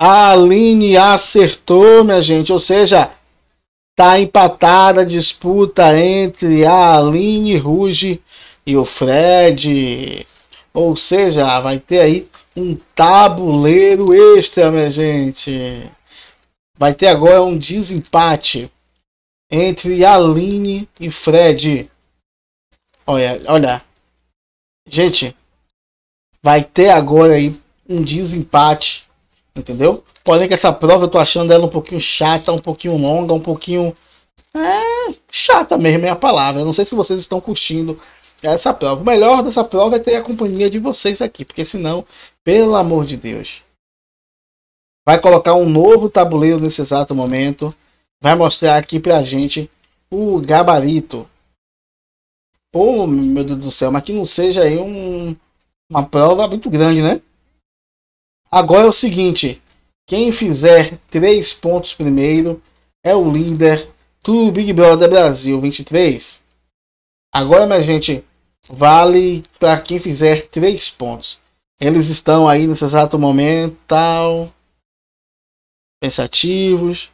A Aline acertou, minha gente. Ou seja, tá empatada a disputa entre a Aline Ruge e o Fred. Ou seja, vai ter aí um tabuleiro extra, minha gente. Vai ter agora um desempate entre Aline e Fred. Olha, olha. Gente, vai ter agora aí um desempate Entendeu? Porém que essa prova eu tô achando ela um pouquinho chata, um pouquinho longa, um pouquinho... É, chata mesmo é a palavra. Eu não sei se vocês estão curtindo essa prova. O melhor dessa prova é ter a companhia de vocês aqui, porque senão, pelo amor de Deus. Vai colocar um novo tabuleiro nesse exato momento. Vai mostrar aqui pra gente o gabarito. Pô, meu Deus do céu, mas que não seja aí um, uma prova muito grande, né? Agora é o seguinte: quem fizer três pontos primeiro é o líder do Big Brother Brasil 23. Agora, minha gente, vale para quem fizer três pontos. Eles estão aí nesse exato momento, tal, pensativos.